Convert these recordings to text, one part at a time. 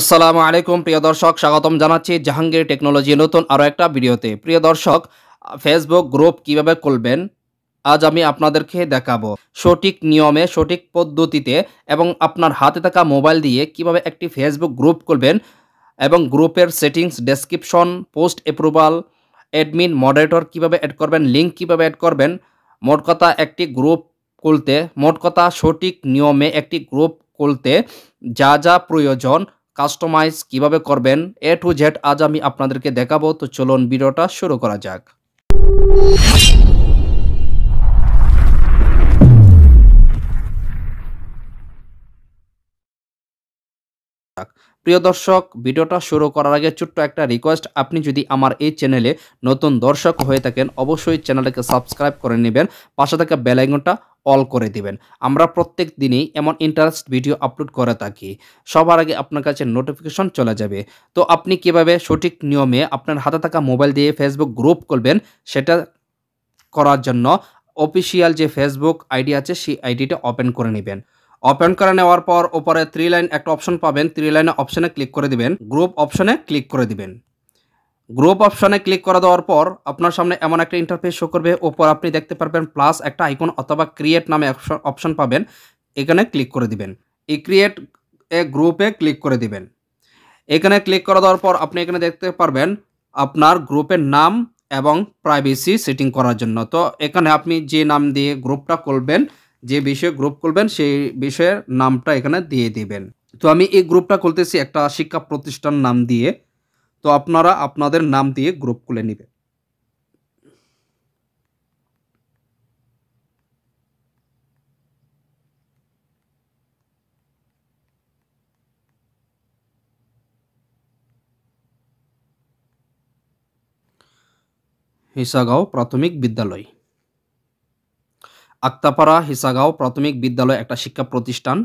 আসসালামু আলাইকুম প্রিয় দর্শক স্বাগতম জানাচ্ছি জাহাঙ্গীর টেকনোলজি নতুন আরও একটা ভিডিওতে প্রিয় দর্শক ফেসবুক গ্রুপ কিভাবে খুলবেন আজ আমি আপনাদেরকে দেখাবো সঠিক নিয়মে সঠিক পদ্ধতিতে এবং আপনার হাতে থাকা মোবাইল দিয়ে কিভাবে একটি ফেসবুক গ্রুপ খুলবেন এবং গ্রুপের settings description post approval admin moderator কিভাবে অ্যাড করবেন লিঙ্ক কিভাবে অ্যাড করবেন মোট কথা একটি গ্রুপ খুলতে মোট কথা সঠিক নিয়মে একটি গ্রুপ খুলতে যা যা প্রয়োজন কাস্টমাইজ কিভাবে করবেন এ টু জেড আজ আমি আপনাদেরকে দেখাবো তো চলুন ভিডিওটা শুরু করা যাক প্রিয় দর্শক ভিডিওটা শুরু করার আগে ছোট্ট একটা রিকোয়েস্ট আপনি যদি আমার এই চ্যানেলে নতুন দর্শক হয়ে থাকেন অবশ্যই চ্যানেলটাকে সাবস্ক্রাইব করে নেবেন পাশে থাকা বেলাইকনটা অল করে দিবেন আমরা প্রত্যেক দিনই এমন ইন্টারেস্ট ভিডিও আপলোড করে থাকি সবার আগে আপনার কাছে নোটিফিকেশন চলে যাবে তো আপনি কিভাবে সঠিক নিয়মে আপনার হাতে থাকা মোবাইল দিয়ে ফেসবুক গ্রুপ করবেন সেটা করার জন্য অফিসিয়াল যে ফেসবুক আইডি আছে সেই আইডিটা ওপেন করে নেবেন ওপেন করে নেওয়ার পর ওপরে থ্রি লাইন একটা অপশন পাবেন থ্রি লাইনে অপশনে ক্লিক করে দিবেন গ্রুপ অপশনে ক্লিক করে দিবেন গ্রুপ অপশনে ক্লিক করে দেওয়ার পর আপনার সামনে এমন একটা ইন্টারফেস শো করবে ওপর আপনি দেখতে পারবেন প্লাস একটা আইকন অথবা ক্রিয়েট নামে অপশন পাবেন এখানে ক্লিক করে দিবেন এই ক্রিয়েট এ গ্রুপে ক্লিক করে দিবেন এখানে ক্লিক করে দেওয়ার পর আপনি এখানে দেখতে পারবেন আপনার গ্রুপের নাম এবং প্রাইভেসি সেটিং করার জন্য তো এখানে আপনি যে নাম দিয়ে গ্রুপটা করবেন যে বিষয়ে গ্রুপ করবেন সেই বিষয়ের নামটা এখানে দিয়ে দিবেন তো আমি এই গ্রুপটা খুলতেছি একটা শিক্ষা প্রতিষ্ঠান নাম দিয়ে তো আপনারা আপনাদের নাম দিয়ে গ্রুপ খুলে নেবেন হিসাগাঁও প্রাথমিক বিদ্যালয় আক্তাপাড়া হিসাগাঁও প্রাথমিক বিদ্যালয় একটা শিক্ষা প্রতিষ্ঠান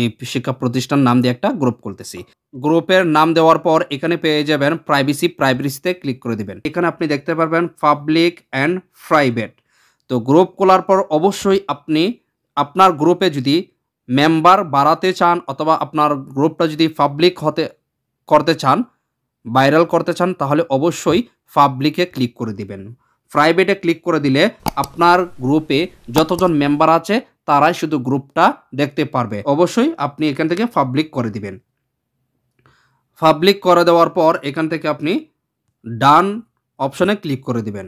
এই শিক্ষা প্রতিষ্ঠান নাম দিয়ে একটা গ্রুপ করতেছি গ্রুপের নাম দেওয়ার পর এখানে পেয়ে যাবেন প্রাইভেসি প্রাইভেসিতে ক্লিক করে দিবেন এখানে আপনি দেখতে পারবেন পাবলিক অ্যান্ড প্রাইভেট তো গ্রুপ খোলার পর অবশ্যই আপনি আপনার গ্রুপে যদি মেম্বার বাড়াতে চান অথবা আপনার গ্রুপটা যদি পাবলিক হতে করতে চান ভাইরাল করতে চান তাহলে অবশ্যই পাবলিকে ক্লিক করে দিবেন প্রাইভেটে ক্লিক করে দিলে আপনার গ্রুপে যতজন মেম্বার আছে তারাই শুধু গ্রুপটা দেখতে পারবে অবশ্যই আপনি এখান থেকে পাবলিক করে দিবেন পাবলিক করে দেওয়ার পর এখান থেকে আপনি ডান অপশনে ক্লিক করে দিবেন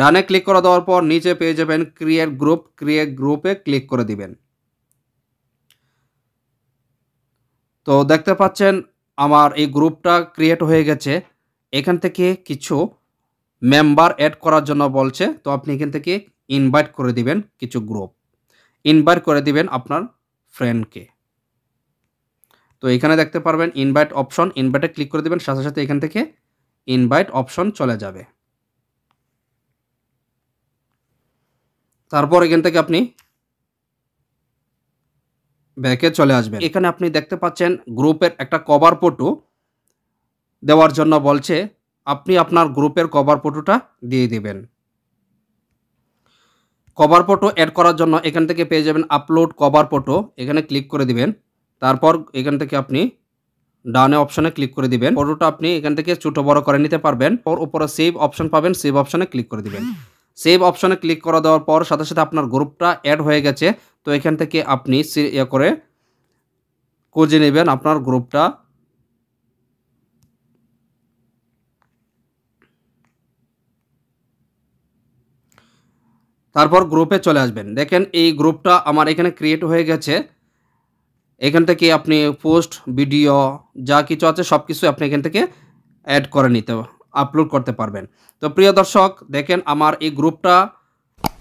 ডানে ক্লিক করে দেওয়ার পর নিচে পেয়ে যাবেন ক্রিয়েট গ্রুপ ক্রিয়েট গ্রুপে ক্লিক করে দিবেন তো দেখতে পাচ্ছেন আমার এই গ্রুপটা ক্রিয়েট হয়ে গেছে এখান থেকে কিছু মেম্বার অ্যাড করার জন্য বলছে তো আপনি এখান থেকে ইনভাইট করে দিবেন কিছু গ্রুপ ইনভাইট করে দিবেন আপনার ফ্রেন্ডকে তো এখানে দেখতে পারবেন ইনভাইট অপশন ইনভাইটে ক্লিক করে দেবেন সাথে সাথে এখান থেকে ইনভাইট অপশন চলে যাবে তারপর এখান থেকে আপনি ব্যাকে চলে আসবেন এখানে আপনি দেখতে পাচ্ছেন গ্রুপের একটা কভার ফটো দেওয়ার জন্য বলছে আপনি আপনার গ্রুপের কভার ফটোটা দিয়ে দেবেন কভার ফটো অ্যাড করার জন্য এখান থেকে পেয়ে যাবেন আপলোড কভার ফটো এখানে ক্লিক করে দিবেন তারপর এখান থেকে আপনি ডানে অপশানে ক্লিক করে দিবেন ফটোটা আপনি এখান থেকে ছোটো বড় করে নিতে পারবেন পর উপরে সেভ অপশান পাবেন সেভ অপশানে ক্লিক করে দিবেন সেভ অপশানে ক্লিক করা দেওয়ার পর সাথে সাথে আপনার গ্রুপটা অ্যাড হয়ে গেছে তো এখান থেকে আপনি ইয়ে করে খুঁজে নেবেন আপনার গ্রুপটা তারপর গ্রুপে চলে আসবেন দেখেন এই গ্রুপটা আমার এখানে ক্রিয়েট হয়ে গেছে এখান থেকে আপনি পোস্ট ভিডিও যা কিছু আছে সব কিছু আপনি এখান থেকে অ্যাড করে নিতে আপলোড করতে পারবেন তো প্রিয় দর্শক দেখেন আমার এই গ্রুপটা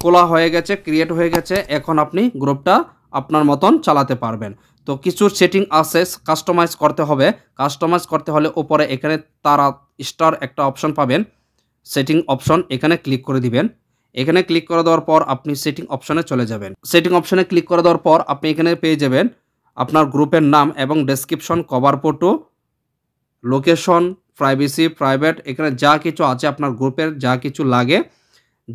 খোলা হয়ে গেছে ক্রিয়েট হয়ে গেছে এখন আপনি গ্রুপটা আপনার মতন চালাতে পারবেন তো কিছু সেটিং আছে কাস্টমাইজ করতে হবে কাস্টমাইজ করতে হলে ওপরে এখানে তারা স্টার একটা অপশন পাবেন সেটিং অপশন এখানে ক্লিক করে দিবেন এখানে ক্লিক করে দেওয়ার পর আপনি সেটিং অপশনে চলে যাবেন সেটিং অপশনে ক্লিক করে দেওয়ার পর আপনি এখানে পেয়ে যাবেন আপনার গ্রুপের নাম এবং description cover photo location privacy private এখানে যা কিছু আছে আপনার গ্রুপের যা কিছু লাগে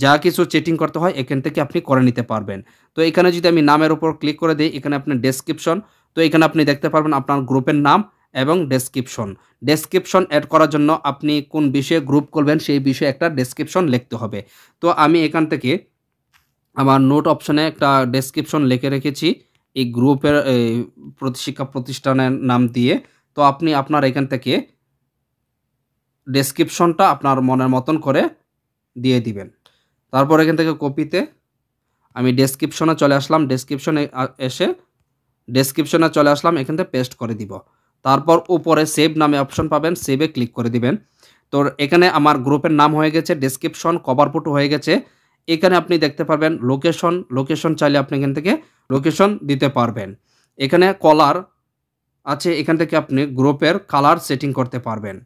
যা কিছু চেটিং করতে হয় এখান থেকে আপনি করে নিতে পারবেন তো এখানে যদি আমি নামের উপর ক্লিক করে দিই এখানে আপনার ডেসক্রিপশন তো এখানে আপনি দেখতে পারবেন আপনার গ্রুপের নাম এবং ডেসক্রিপশন ডেসক্রিপশন অ্যাড করার জন্য আপনি কোন বিষয়ে গ্রুপ করবেন সেই বিষয়ে একটা ডেসক্রিপশন লিখতে হবে তো আমি এখান থেকে আমার নোট অপশনে একটা ডেসক্রিপশন লিখে রেখেছি এই গ্রুপের প্রতিশিক্ষা প্রতিষ্ঠানের নাম দিয়ে তো আপনি আপনার এখান থেকে ডেসক্রিপশনটা আপনার মনের মতন করে দিয়ে দিবেন তারপর এখান থেকে কপিতে আমি ডেসক্রিপশনে চলে আসলাম ডেসক্রিপশনে এসে ডেসক্রিপশনে চলে আসলাম এখান থেকে পেস্ট করে দিব তারপর উপরে সেভ নামে অপশন পাবেন সেভে ক্লিক করে দিবেন তো এখানে আমার গ্রুপের নাম হয়ে গেছে ডিসক্রিপশন কভার ফটো হয়ে গেছে এখানে আপনি দেখতে পারবেন লোকেশন লোকেশন চাইলে আপনি এখান থেকে লোকেশন দিতে পারবেন এখানে কলার আছে এখান থেকে আপনি গ্রুপের কালার সেটিং করতে পারবেন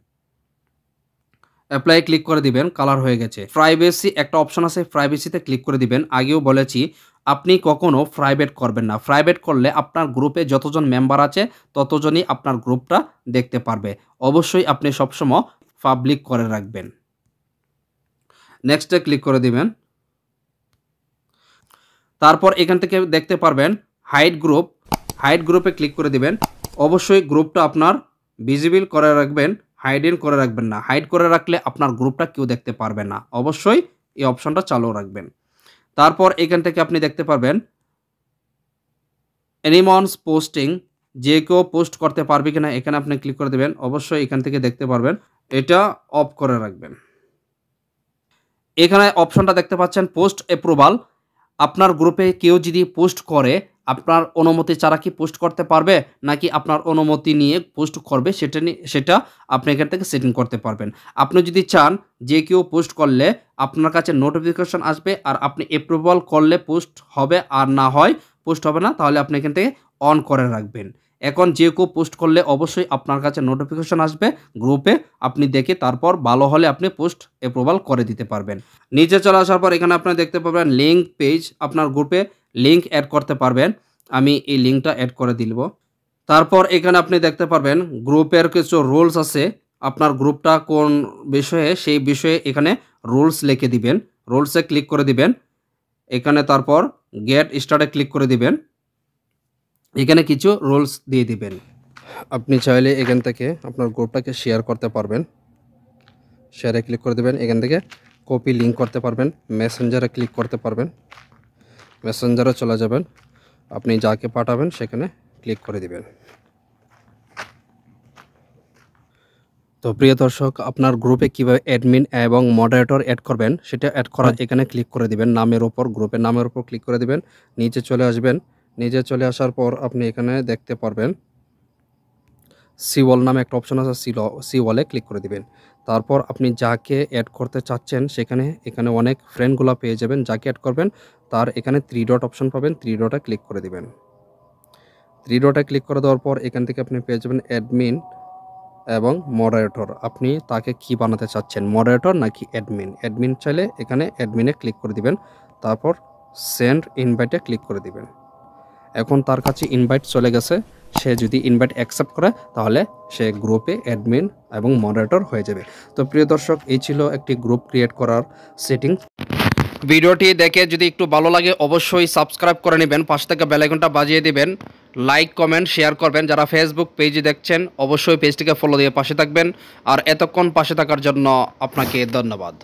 অ্যাপ্লাই ক্লিক করে দিবেন কালার হয়ে গেছে প্রাইভেসি একটা অপশন আছে প্রাইভেসিতে ক্লিক করে দিবেন আগেও বলেছি আপনি কখনও প্রাইভেট করবেন না প্রাইভেট করলে আপনার গ্রুপে যতজন মেম্বার আছে ততজনই আপনার গ্রুপটা দেখতে পারবে অবশ্যই আপনি সবসময় পাবলিক করে রাখবেন নেক্সটে ক্লিক করে দিবেন তারপর এখান থেকে দেখতে পারবেন হাইট গ্রুপ হাইট গ্রুপে ক্লিক করে দিবেন অবশ্যই গ্রুপটা আপনার ভিজিবিল করে রাখবেন হাইডেন করে রাখবেন না হাইড করে রাখলে আপনার গ্রুপটা কেউ দেখতে পারবে না অবশ্যই এই অপশনটা চালু রাখবেন তারপর এখান থেকে আপনি দেখতে পারবেন অ্যানিমনস পোস্টিং যে কেউ পোস্ট করতে পারবে কি না এখানে আপনি ক্লিক করে দেবেন অবশ্যই এখান থেকে দেখতে পারবেন এটা অফ করে রাখবেন এখানে অপশনটা দেখতে পাচ্ছেন পোস্ট অ্যাপ্রুভাল আপনার গ্রুপে কেউ যদি পোস্ট করে আপনার অনুমতি ছাড়া কি পোস্ট করতে পারবে নাকি আপনার অনুমতি নিয়ে পোস্ট করবে সেটা নিয়ে সেটা আপনি এখান থেকে সেটিং করতে পারবেন আপনি যদি চান যে কেউ পোস্ট করলে আপনার কাছে নোটিফিকেশন আসবে আর আপনি অ্যাপ্রুভাল করলে পোস্ট হবে আর না হয় পোস্ট হবে না তাহলে আপনি এখান থেকে অন করে রাখবেন এখন যে কেউ পোস্ট করলে অবশ্যই আপনার কাছে নোটিফিকেশন আসবে গ্রুপে আপনি দেখে তারপর ভালো হলে আপনি পোস্ট অ্যাপ্রুভাল করে দিতে পারবেন নিচে চলে আসার পর এখানে আপনি দেখতে পাবেন লিঙ্ক পেজ আপনার গ্রুপে লিঙ্ক অ্যাড করতে পারবেন আমি এই লিঙ্কটা অ্যাড করে দিব তারপর এখানে আপনি দেখতে পারবেন গ্রুপের কিছু রুলস আছে আপনার গ্রুপটা কোন বিষয়ে সেই বিষয়ে এখানে রুলস লিখে দিবেন রুলসে ক্লিক করে দিবেন এখানে তারপর গেট স্টার্টে ক্লিক করে দিবেন এখানে কিছু রুলস দিয়ে দিবেন আপনি চাইলে এখান থেকে আপনার গ্রুপটাকে শেয়ার করতে পারবেন শেয়ারে ক্লিক করে দেবেন এখান থেকে কপি লিঙ্ক করতে পারবেন মেসেঞ্জারে ক্লিক করতে পারবেন মেসেঞ্জারে চলে যাবেন আপনি যাকে পাঠাবেন সেখানে ক্লিক করে দিবেন তো প্রিয় দর্শক আপনার গ্রুপে কিভাবে অ্যাডমিন এবং মডারেটর অ্যাড করবেন সেটা অ্যাড করার হ্যাঁ। এখানে ক্লিক করে দিবেন নামের ওপর গ্রুপের নামের ওপর ক্লিক করে দিবেন নিচে চলে আসবেন নিচে চলে আসার পর আপনি এখানে দেখতে পারবেন সিওয়াল নামে একটা অপশন আছে সিল সিওয়ালে ক্লিক করে দিবেন তারপর আপনি যাকে অ্যাড করতে চাচ্ছেন সেখানে এখানে অনেক ফ্রেন্ডগুলো পেয়ে যাবেন যাকে অ্যাড করবেন তার এখানে থ্রি ডট অপশন পাবেন থ্রি ডটে ক্লিক করে দিবেন থ্রি ডটে ক্লিক করে দেওয়ার পর এখান থেকে আপনি পেয়ে যাবেন অ্যাডমিন এবং মডারেটর আপনি তাকে কি বানাতে চাচ্ছেন মডারেটর নাকি অ্যাডমিন অ্যাডমিন চাইলে এখানে অ্যাডমিনে ক্লিক করে দিবেন তারপর সেন্ড ইনভাইটে ক্লিক করে দিবেন এখন তার কাছে ইনভাইট চলে গেছে সে যদি ইনভাইট অ্যাকসেপ্ট করে তাহলে সে গ্রুপে অ্যাডমিন এবং মডারেটর হয়ে যাবে তো প্রিয় দর্শক এই ছিল একটি গ্রুপ ক্রিয়েট করার সেটিং ভিডিওটি দেখে যদি একটু ভালো লাগে অবশ্যই সাবস্ক্রাইব করে নেবেন পাশ থেকে বেলাইকনটা বাজিয়ে দিবেন লাইক কমেন্ট শেয়ার করবেন যারা ফেসবুক পেজে দেখছেন অবশ্যই পেজটিকে ফলো দিয়ে পাশে থাকবেন আর এতক্ষণ পাশে থাকার জন্য আপনাকে ধন্যবাদ